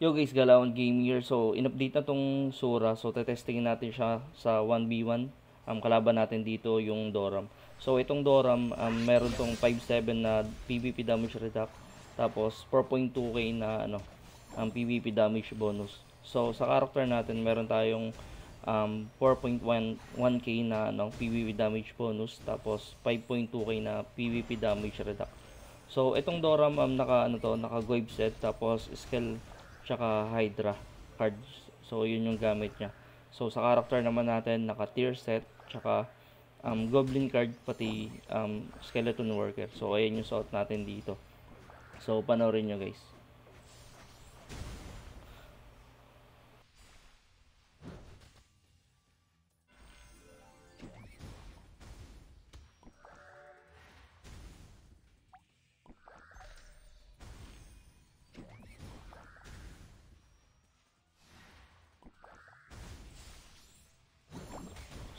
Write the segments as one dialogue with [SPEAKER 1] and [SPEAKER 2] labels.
[SPEAKER 1] Yo guys, Galawan Game Gear. So, in-update na tong Sura. So, tetesting natin siya sa 1v1. Um, kalaban natin dito yung Doram. So, itong Doram, um, meron tong 5.7 na PvP damage reduct. Tapos, 4.2k na ano, um, PvP damage bonus. So, sa character natin, meron tayong um, 4.1k na ano, PvP damage bonus. Tapos, 5.2k na PvP damage reduct. So, itong Doram, um, naka, ano to, naka-goib set. Tapos, skill tsaka Hydra cards. So, yun yung gamit niya. So, sa character naman natin, naka tier set, tsaka um, goblin card, pati um, skeleton worker. So, ayan yung suot natin dito. So, panoorin nyo guys.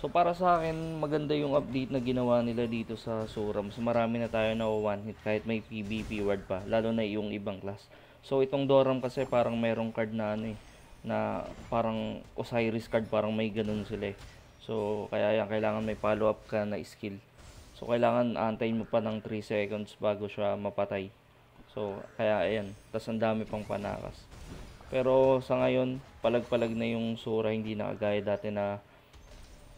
[SPEAKER 1] So para sa akin, maganda yung update na ginawa nila dito sa Suram. So marami na tayo na one hit kahit may PvP ward pa, lalo na yung ibang class. So itong Doram kasi parang merong card na ano eh, na parang Osiris card, parang may ganun sila eh. So kaya yan, kailangan may follow up ka na skill. So kailangan antayin mo pa ng 3 seconds bago siya mapatay. So kaya ayan, tas ang dami pang panakas. Pero sa ngayon, palag-palag na yung Sura, hindi na kagaya dati na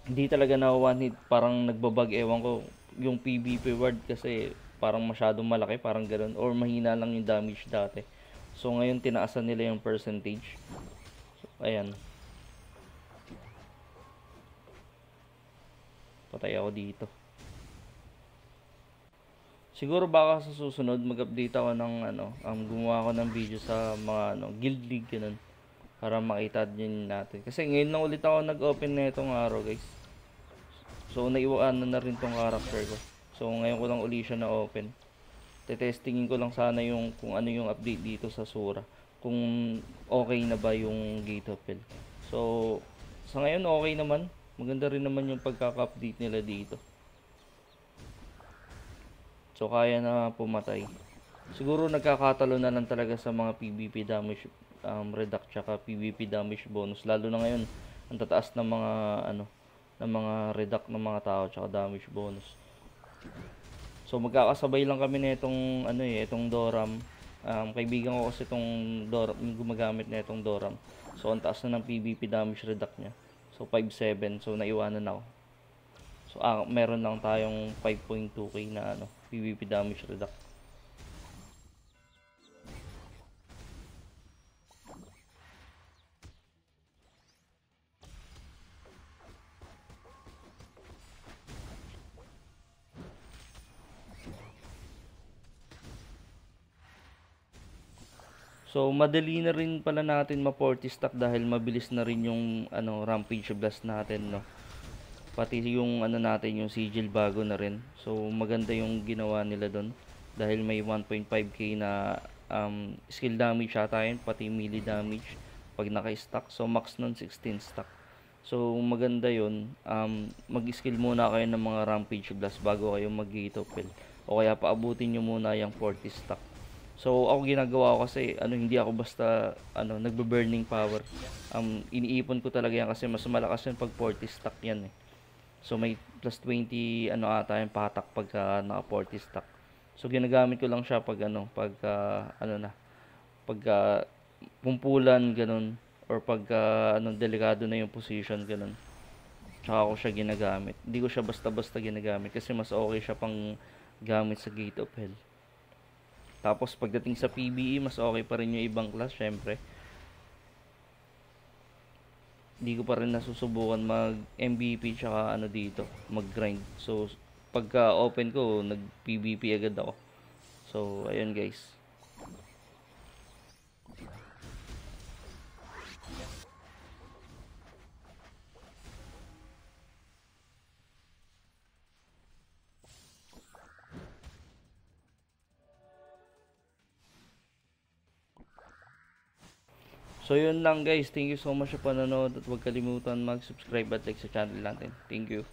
[SPEAKER 1] hindi talaga na-one hit. Parang nagbabag, ewan ko, yung PvP ward kasi parang masyadong malaki, parang ganoon or mahina lang yung damage dati. So ngayon tinaasan nila yung percentage. So, ayan. Patay ako dito. Siguro baka sa susunod mag-update ako ng ano, um, gumawa ako ng video sa mga ano, guild league ganun para makita din natin. Kasi ngayon na ulit ako nag-open na itong araw guys. So naiwanan na rin tong character ko. So ngayon ko lang uli siya na open. testingin ko lang sana yung kung ano yung update dito sa Sura. Kung okay na ba yung gate appeal. So sa ngayon okay naman. Maganda rin naman yung pagkaka-update nila dito. So kaya na pumatay. Siguro nagkakatalo na lang talaga sa mga PVP damage um, reduct tsaka PVP damage bonus lalo na ngayon ang tataas ng mga ano ng mga reduct ng mga tao tsaka damage bonus so magkakasabay lang kami nitong ano eh itong Doram um, kaibigan ko kasi itong Doram gumagamit na itong Doram so ang taas na ng PVP damage reduct niya so 5.7 so naiwanan ako so ah, meron lang tayong 5.2k na ano PVP damage reduct So, madali na rin pala natin ma stack dahil mabilis na rin yung ano, Rampage Blast natin, no? Pati yung ano natin, yung sigil bago na rin. So, maganda yung ginawa nila doon dahil may 1.5k na um, skill damage ata yun, pati melee damage pag naka-stack. So, max nun 16 stack. So, maganda yon Um, Mag-skill muna kayo ng mga Rampage Blast bago kayo mag-gitopil. O kaya paabutin nyo muna yung 40 stack So ako ginagawa ko kasi ano hindi ako basta ano nagbo burning power. Um iniipon ko talaga yan kasi mas malakas yan pag 40 stack yan eh. So may plus 20 ano ata 'yan patak pagka ah, naka 40 stack. So ginagamit ko lang siya pag ano pagka ah, ano na pagka ah, pumpulan ganun or pagka ano delikado na yung position ganun. Tsaka ako siya ginagamit. Hindi ko siya basta-basta ginagamit kasi mas okay siya pang gamit sa Gate of Hell. Tapos pagdating sa PBE, mas okay pa rin yung ibang class, syempre. Hindi ko pa rin nasusubukan mag MVP tsaka ano dito, mag-grind. So pagka open ko, nag PVP agad ako. So ayun guys. So, yun lang guys. Thank you so much sa panonood at huwag kalimutan mag-subscribe at like sa channel natin. Thank you.